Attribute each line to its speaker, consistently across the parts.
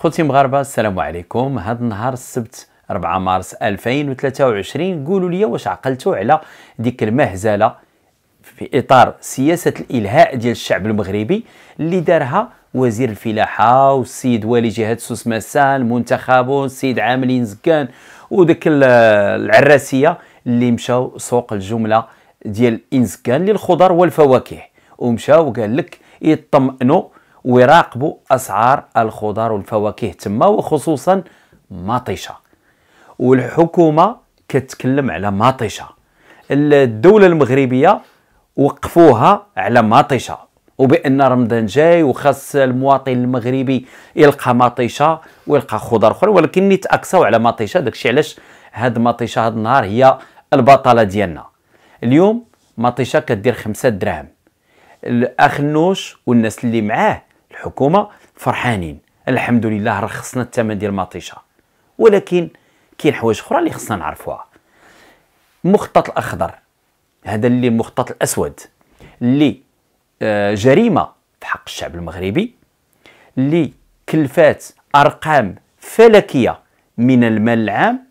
Speaker 1: خوتي مغاربه السلام عليكم هذا النهار السبت 4 مارس 2023 قولوا لي واش عقلتوا على ديك المهزله في اطار سياسه الالهاء ديال الشعب المغربي اللي دارها وزير الفلاحه والسيد والي جهه سوس مسان المنتخبون السيد عاملين زكان وديك العراسيه اللي مشاو سوق الجمله ديال انزكان للخضر والفواكه ومشاو قال لك يطمئنوا ويراقبوا اسعار الخضار والفواكه تما وخصوصا مطيشه والحكومه كتكلم على مطيشه الدوله المغربيه وقفوها على مطيشه وبان رمضان جاي وخاص المواطن المغربي يلقى مطيشه ويلقى خضار اخرى ولكن يتاكسوا على مطيشه داكشي علاش هاد مطيشه هاد النهار هي البطاله ديالنا اليوم مطيشه كدير خمسة دراهم الاخ نوش والناس اللي معاه الحكومه فرحانين الحمد لله رخصنا الثمن ديال مطيشه ولكن كاين حوايج اخرى اللي خصنا نعرفوها المخطط الاخضر هذا اللي المخطط الاسود اللي آه، جريمه في حق الشعب المغربي اللي كلفات ارقام فلكيه من المال العام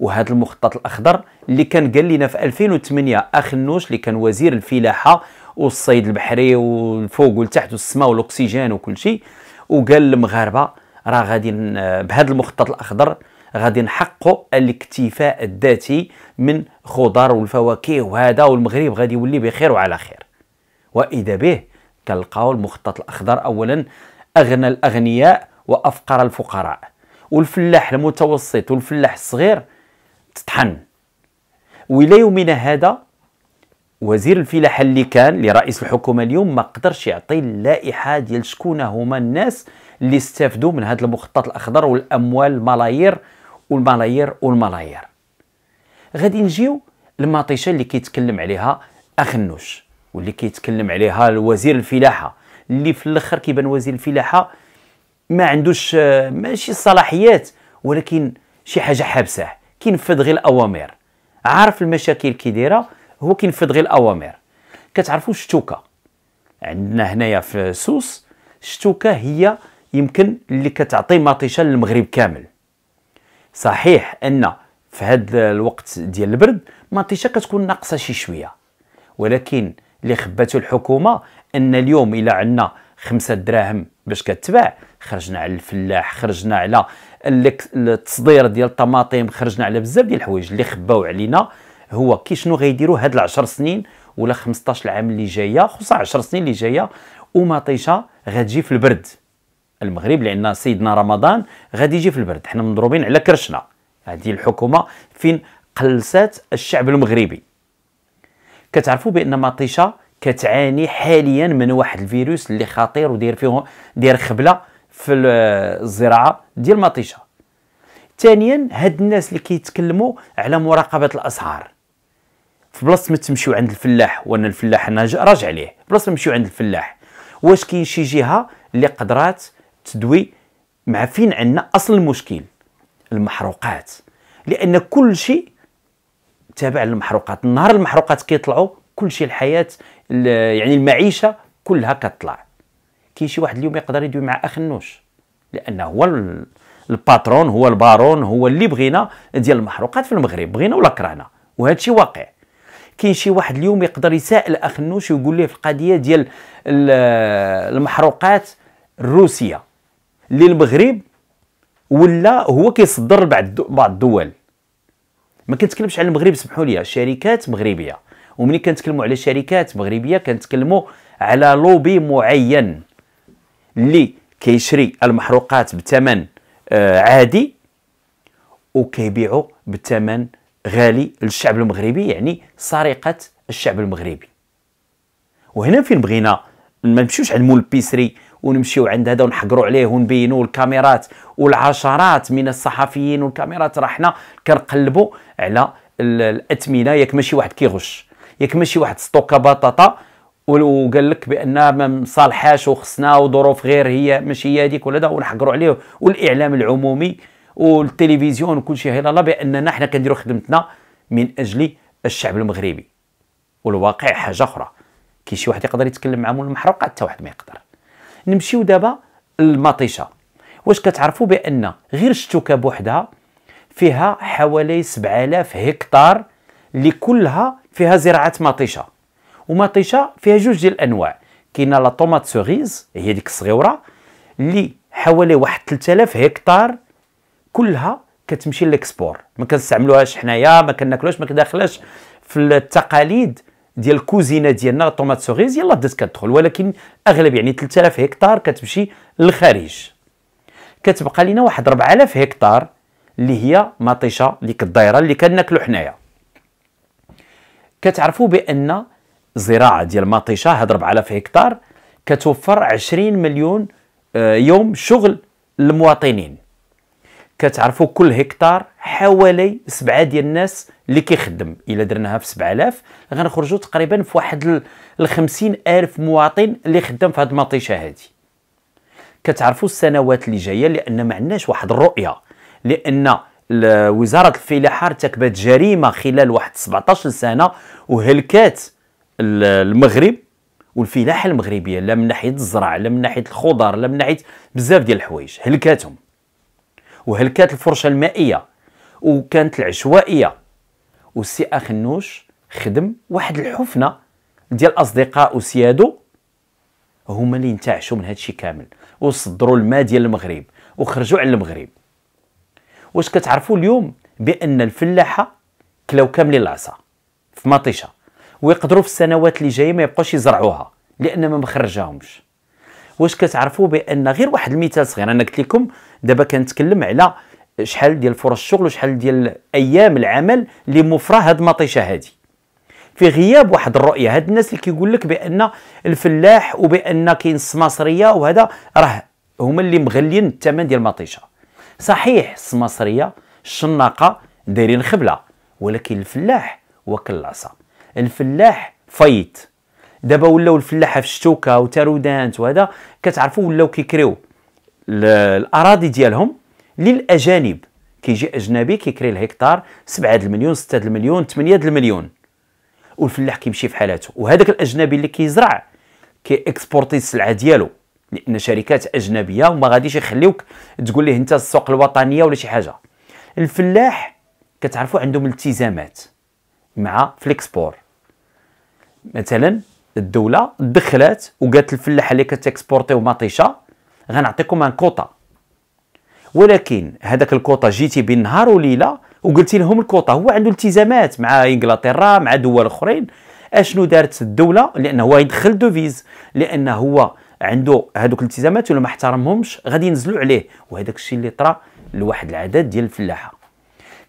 Speaker 1: وهذا المخطط الاخضر اللي كان قال لنا في 2008 اخ النوش اللي كان وزير الفلاحه والصيد البحري والفوق والتحت والسماء والاكسجين وكل شيء وقال المغاربه راه غادي بهذا المخطط الاخضر غادي نحققوا الاكتفاء الذاتي من خضر والفواكه وهذا والمغرب غادي يولي بخير وعلى خير واذا به كنلقاو المخطط الاخضر اولا اغنى الاغنياء وافقر الفقراء والفلاح المتوسط والفلاح الصغير تطحن والى يومنا هذا وزير الفلاحه اللي كان اللي رئيس الحكومه اليوم ما قدرش يعطي اللائحه ديال شكون هما الناس اللي استافدوا من هذا المخطط الاخضر والاموال الملايير والملايير والملايير غادي نجيو المطيشه اللي كيتكلم عليها اخنوش واللي كيتكلم عليها الوزير الفلاحه اللي في الاخر كيبان وزير الفلاحه ما عندوش آه، ماشي الصلاحيات ولكن شي حاجه حابسه كينفذ غير الاوامر عارف المشاكل كي دايره هو كينفذ غير الاوامر كتعرفوا الشتوكه عندنا هنايا في سوس الشتوكه هي يمكن اللي كتعطي مطيشه للمغرب كامل صحيح ان في هذا الوقت ديال البرد مطيشه كتكون ناقصه شي شويه ولكن اللي خباتو الحكومه ان اليوم الا عندنا خمسة دراهم باش كتباع خرجنا على الفلاح خرجنا على التصدير ديال الطماطم خرجنا على بزاف ديال الحوايج اللي خباو علينا هو كي شنو غيديروا هاد العشر سنين ولا 15 عام اللي جايه خصوصا 10 سنين اللي جايه ومطيشه غتجي في البرد المغرب لان سيدنا رمضان غادي يجي في البرد حنا مضروبين على كرشنا هذه الحكومه فين قلصات الشعب المغربي كتعرفوا بان مطيشه كتعاني حاليا من واحد الفيروس اللي خطير وداير فيه داير خبله في الزراعه ديال مطيشه ثانيا هاد الناس اللي كيتكلموا على مراقبه الاسعار في بلاصه ما تمشيو عند الفلاح وانا الفلاح انا راجع ليه بلاصه ما نمشيو عند الفلاح واش كاين شي جهه اللي قدرات تدوي مع فين عندنا اصل المشكل المحروقات لان كل شيء تابع للمحروقات نهار المحروقات كيطلعوا كل شيء الحياه يعني المعيشه كلها كتطلع كاين شي واحد اليوم يقدر يدوي مع اخ النوش لانه هو الباترون هو البارون هو اللي بغينا ديال المحروقات في المغرب بغينا ولا كرهنا وهذا شيء واقع كاين شي واحد اليوم يقدر يسائل اخ نوش ويقول ليه في القضيه ديال المحروقات الروسيه اللي المغرب ولا هو كيصدر لبعض بعض الدول ما كنتكلمش على المغرب سمحوا لي شركات مغربيه وملي كنتكلموا على شركات مغربيه كنتكلموا على لوبي معين اللي كيشري المحروقات بثمن آه، عادي وكيبيعوا بثمن غالي للشعب المغربي يعني سرقه الشعب المغربي وهنا فين بغينا ما نمشيوش عند مول بيسري ونمشيو عند هذا ونحقروا عليه ونبينوا الكاميرات والعشرات من الصحفيين والكاميرات راه حنا كنقلبوا على الاثمنه ياك ماشي واحد كيغش ياك ماشي واحد ستوكا بطاطا وقال لك بان ما مصالحاش وخصنا وظروف غير هي ماشي هي هذيك ولا دا ونحقروا عليه والاعلام العمومي والتلفزيون وكل شيء هلا الله باننا حنا كنديروا خدمتنا من اجل الشعب المغربي والواقع حاجه اخرى كاين شي واحد يقدر يتكلم مع مول المحروق حتى واحد ما يقدر نمشيو دابا للمطيشه واش كتعرفوا بان غير الشتوكه بوحدها فيها حوالي 7000 هكتار اللي كلها فيها زراعه مطيشه ومطيشه فيها جوج ديال الانواع كاينه لا طوماط سوغيز هي ديك الصغيره اللي حوالي واحد 3000 هكتار كلها كتمشي للاكسبور ما كنستعملوهاش حنايا ما كناكلوهاش ما كداخلاش في التقاليد ديال الكوزينه ديالنا الطوماط سوغيز يلاه بدات كتدخل ولكن اغلب يعني 3000 هكتار كتمشي للخارج كتبقى لنا واحد 4000 هكتار اللي هي مطيشه ديك الدائره اللي كناكلو حنايا كتعرفوا بان الزراعه ديال مطيشه هاد 4000 هكتار كتوفر 20 مليون آه، يوم شغل للمواطنين كتعرفوا كل هكتار حوالي سبعة ديال الناس اللي كيخدم الا درناها في 7000 غنخرجوا تقريبا في واحد ال 50000 مواطن اللي خدام في هذه المطيشه هذه كتعرفوا السنوات اللي جايه لان ما عندناش واحد الرؤيه لان وزاره الفلاحه ارتكبت جريمه خلال واحد 17 سنه وهلكات المغرب والفلاحه المغربيه لا من ناحيه الزرع لا من ناحيه الخضر لا من ناحيه بزاف ديال الحوايج هلكاتهم وهلكات الفرشه المائيه وكانت العشوائيه والسي اخنوش خدم واحد الحفنه ديال اصدقاء سيادو هما اللي انتعشوا من هادشي كامل وصدروا الماء ديال المغرب وخرجوا على المغرب واش كتعرفوا اليوم بان الفلاحه كلاو كاملين العصا في مطيشه ويقدروا في السنوات اللي جايه ما يبقوش يزرعوها لان ما مخرجاهمش واش كتعرفوا بان غير واحد المثال صغير انا قلت لكم دابا كنتكلم على شحال ديال فرص الشغل وشحال ديال ايام العمل اللي مفرى هاد المطيشه هادي في غياب واحد الرؤيه هاد الناس اللي كيقول لك بان الفلاح وبان كاين السماصريه وهذا راه هما اللي مغلين الثمن ديال المطيشه صحيح السماصريه الشناقه دايرين خبله ولكن الفلاح وكلاصه العصا الفلاح فايت دابا ولاو الفلاحه في الشتوكه وتارودانت وهذا كتعرفوا ولاو كيكريو الاراضي ديالهم للاجانب كيجي اجنبي كيكري الهكتار 7 المليون 6 المليون 8 المليون والفلاح كيمشي في حالاته وهذاك الاجنبي اللي كيزرع كي اكسبورتي السلعه ديالو لان شركات اجنبيه وما غاديش يخليوك تقول ليه انت السوق الوطنيه ولا شي حاجه الفلاح كتعرفوا عندهم التزامات مع فليكسبور مثلا الدوله دخلت وقالت الفلاح اللي كتكسبورتيو مطيشه غنعطيكم ان كوطا ولكن هذاك الكوطا جيتي بين نهار وليله وقلتي لهم الكوطا هو عنده التزامات مع انجلترا مع دول اخرين اشنو دارت الدوله لانه هو يدخل دوفيز لانه هو عنده هذوك الالتزامات ولا ما احترمهمش غادي ينزلوا عليه وهذاك الشيء اللي طرا لواحد العدد ديال الفلاحه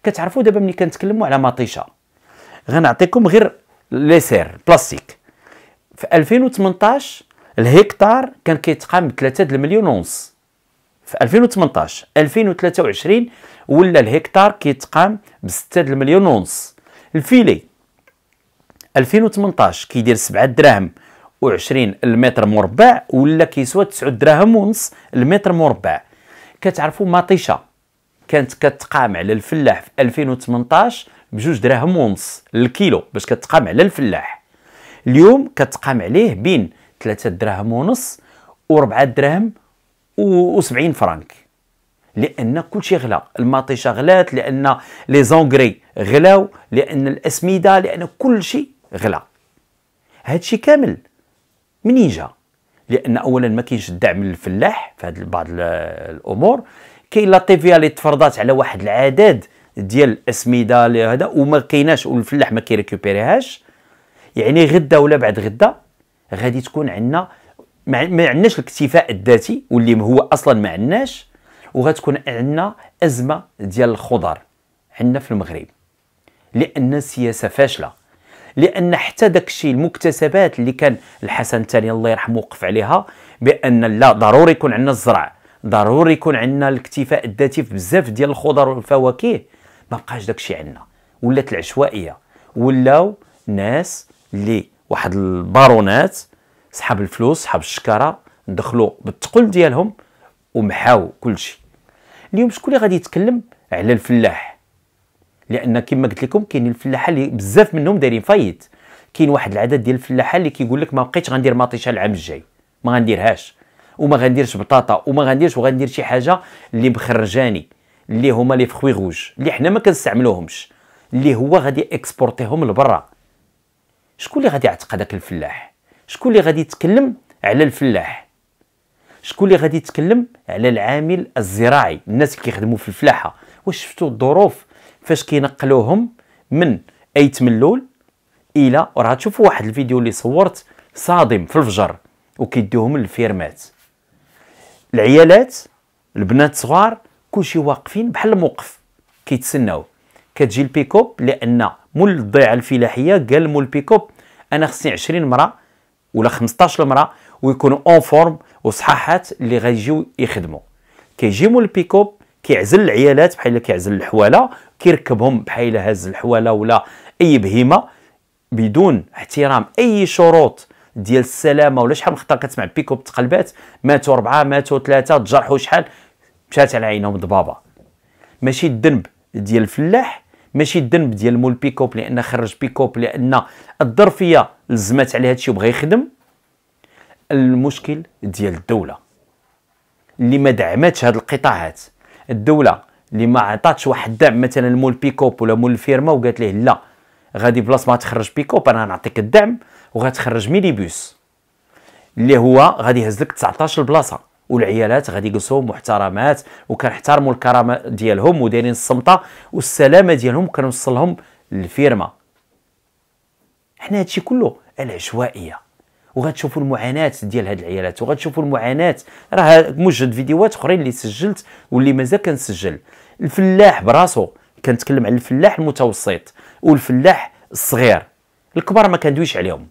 Speaker 1: كتعرفوا دابا ملي كنتكلموا على مطيشه غنعطيكم غير ليسير بلاستيك في 2018 الهكتار كان كيتقام ب 3 مليون ونص في 2018 2023 ولا الهكتار كيتقام ب 6 مليون ونص الفيلي 2018 كيدير 7 دراهم و20 المتر مربع ولا كيسوى 9 دراهم ونص المتر مربع كتعرفوا مطيشه كانت كتقام على الفلاح في 2018 بجوج دراهم ونص الكيلو باش كتقام على الفلاح اليوم كتقام عليه بين 3 دراهم ونص و4 دراهم و70 فرانك لان كلشي غلا الماطيشه غلات لان لي زونغري غلاو لان الاسمده لان كلشي غلا هادشي كامل منين جا لان اولا ما كاينش الدعم للفلاح في هاد بعض الامور كاين لا تيفيا اللي تفرضات على واحد العدد ديال الاسمده هذا وما كايناش والفلاح ما كيريكوبيريهاش يعني غدا ولا بعد غدا غادي تكون عندنا ما عندناش الاكتفاء الذاتي واللي هو اصلا ما عندناش وغتكون عندنا ازمه ديال الخضر عندنا في المغرب لان السياسه فاشله لان حتى داك الشيء المكتسبات اللي كان الحسن الثاني الله يرحمه وقف عليها بان لا ضروري يكون عندنا الزرع ضروري يكون عندنا الاكتفاء الذاتي في بزاف ديال الخضر والفواكه ما بقاش داك الشيء عندنا ولات العشوائيه ولاو ناس اللي واحد البارونات صحاب الفلوس صحاب الشكاره دخلوا بالثقل ديالهم ومحاو كلشي اليوم شكون اللي غادي يتكلم على الفلاح لان كما قلت لكم كاين الفلاحه اللي بزاف منهم دايرين فايت كاين واحد العدد ديال الفلاحه اللي كيقول لك ما بقيتش غندير مطيشه العام الجاي ما غنديرهاش وما غنديرش بطاطا وما غنديرش وغندير شي حاجه اللي مخرجاني اللي هما لي فخوي غوج اللي حنا ما كنستعملوهمش اللي هو غادي اكسبورتيهم لبرا شكون اللي غادي يعتق هذاك الفلاح شكون اللي غادي يتكلم على الفلاح شكون اللي غادي يتكلم على العامل الزراعي الناس اللي كيخدموا في الفلاحه واش شفتوا الظروف فاش كينقلوهم من ايت ملول الى راه تشوفوا واحد الفيديو اللي صورت صادم في الفجر وكيديوهم للفيرمات العيالات البنات صغار كلشي واقفين بحال الموقف كيتسناو كتجي البيكوب لان مول الضيعه الفلاحيه قال مول بيكوب انا خصني 20 مراه ولا 15 مراه ويكونوا اون فورم وصحاحات اللي غيجيو يخدموا كيجي مول البيكوب كيعزل العيالات بحال كيعزل الحواله كيركبهم بحال هاز الحواله ولا اي بهيمه بدون احترام اي شروط ديال السلامه ولا شحال من خطا كتسمع بيكوب تقلبات ماتوا اربعه ماتوا ثلاثه تجرحوا شحال مشات على عينهم ضبابه ماشي الذنب ديال الفلاح ماشي الذنب ديال مول بيكوب لان خرج بيكوب لان الظرفيه لزمات على هادشي وبغى يخدم المشكل ديال الدوله اللي ما دعمتش هاد القطاعات الدوله اللي ما عطاتش واحد الدعم مثلا مول بيكوب ولا مول الفيرما وقالت ليه لا غادي بلاص ما تخرج بيكوب انا غنعطيك الدعم وغتخرج ميليبوس اللي هو غادي يهز لك 19 بلاصه والعيالات غادي يجلسوا محترمات وكنحترموا الكرامه ديالهم ودايرين الصمته والسلامه ديالهم كنوصلهم للفيرما حنا هادشي كله العشوائيه وغتشوفوا المعاناه ديال هاد العيالات وغتشوفوا المعاناه راه موجد فيديوهات اخرين اللي سجلت واللي مازال كنسجل الفلاح براسو كنتكلم على الفلاح المتوسط والفلاح الصغير الكبار ما كندويش عليهم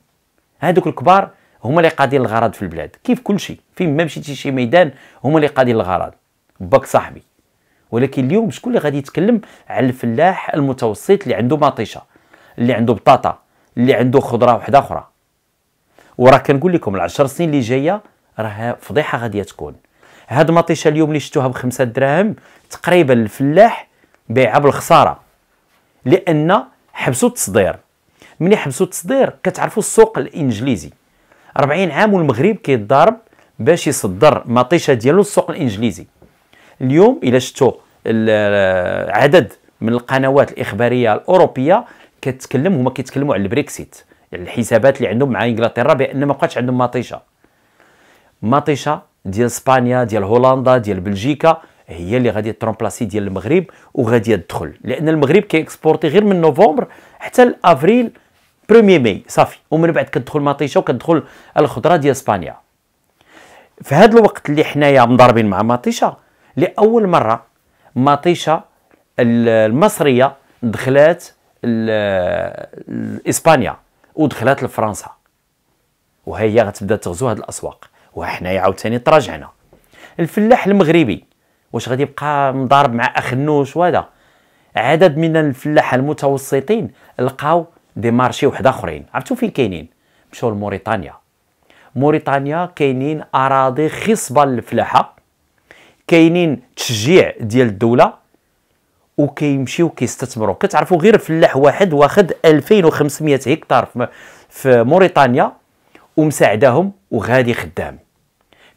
Speaker 1: هادوك الكبار هما اللي قادين الغرض في البلاد كيف كل شيء فين ما مشيتي شي ميدان هما اللي قادين الغرض باك صاحبي ولكن اليوم شكون اللي غادي يتكلم على الفلاح المتوسط اللي عنده مطيشه اللي عنده بطاطا اللي عنده خضره وحده اخرى وراه كنقول لكم العشر سنين اللي جايه راه فضيحه غادي تكون هاد المطيشه اليوم اللي شفتوها بخمسة دراهم تقريبا الفلاح بيعها بالخساره لان حبسوا التصدير ملي حبسوا التصدير كتعرفوا السوق الانجليزي 40 عام والمغرب كيتضارب باش يصدر مطيشه ديالو للسوق الانجليزي اليوم الى شفتوا آه، عدد من القنوات الاخباريه الاوروبيه كتكلم هما كيتكلموا على البريكسيت يعني الحسابات اللي عندهم مع انجلترا بان ما بقاتش عندهم مطيشه مطيشه ديال اسبانيا ديال هولندا ديال بلجيكا هي اللي غادي ترومبلاسي ديال المغرب وغادي تدخل لان المغرب كيكسبورتي غير من نوفمبر حتى لافريل بروميي ماي صافي ومن بعد كتدخل مطيشه وكتدخل الخضره ديال اسبانيا في هذا الوقت اللي حنايا مضاربين مع مطيشه لاول مره مطيشه المصريه دخلات اسبانيا ودخلات لفرنسا وهي غتبدا تغزو هاد الاسواق وحنايا عاوتاني تراجعنا الفلاح المغربي واش غادي يبقى مضارب مع اخنوش وهذا عدد من الفلاحه المتوسطين لقاو دي مارشي واحد اخرين عرفتوا فين كاينين مشاو لموريتانيا موريتانيا كاينين اراضي خصبه للفلاحه كاينين تشجيع ديال الدوله وكيمشيو كيستثمروا كتعرفوا غير فلاح واحد واخد 2500 هكتار في موريتانيا ومساعداهم وغادي خدام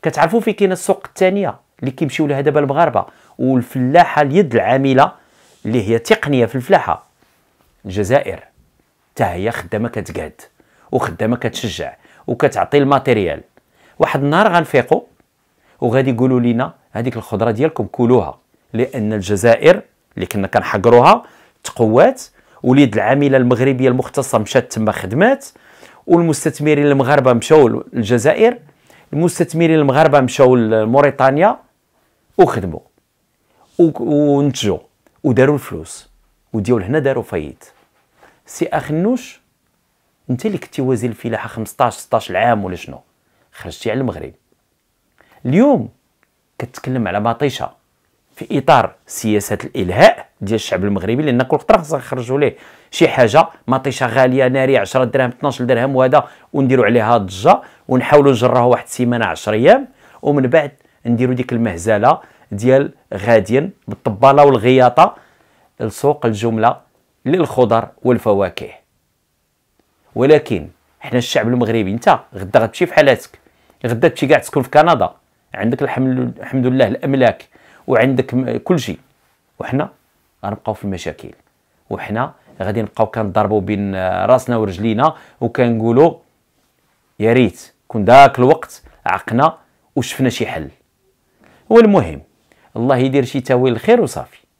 Speaker 1: كتعرفوا في كاين السوق الثانيه اللي كيمشيو لها دابا المغاربه والفلاحه اليد العامله اللي هي تقنيه في الفلاحه الجزائر حتى هي خدامه كتقاد وخدامه كتشجع وكتعطي الماتيريال واحد النهار غنفيقوا وغادي يقولوا لنا هذيك الخضره ديالكم كلوها لان الجزائر اللي كنا كنحقروها تقوات وليد العامله المغربيه المختصه مشات تما خدمات والمستثمرين المغاربه مشاو للجزائر المستثمرين المغاربه مشاو لموريتانيا وخدموا ونتجوا وداروا الفلوس وديول لهنا داروا فايت سي اخنوش انت اللي كنتي وزير الفلاحه 15 16 عام ولا شنو خرجتي على المغرب اليوم كتكلم على مطيشه في اطار سياسه الالهاء ديال الشعب المغربي لان كل خطره خصنا نخرجوا ليه شي حاجه مطيشه غاليه ناريه 10 درهم 12 درهم وهذا ونديروا عليها ضجه ونحاولوا نجروها واحد السيمانه 10 ايام ومن بعد نديروا ديك المهزله ديال غاديا بالطباله والغياطه لسوق الجمله للخضر والفواكه ولكن حنا الشعب المغربي انت غدا غتمشي في حالاتك غدا تمشي كاع تسكن في كندا عندك الحمد, لله الاملاك وعندك كل شيء وحنا غنبقاو في المشاكل وحنا غادي نبقاو كنضربوا بين راسنا ورجلينا وكنقولوا يا ريت كون ذاك الوقت عقنا وشفنا شي حل والمهم الله يدير شي تاويل الخير وصافي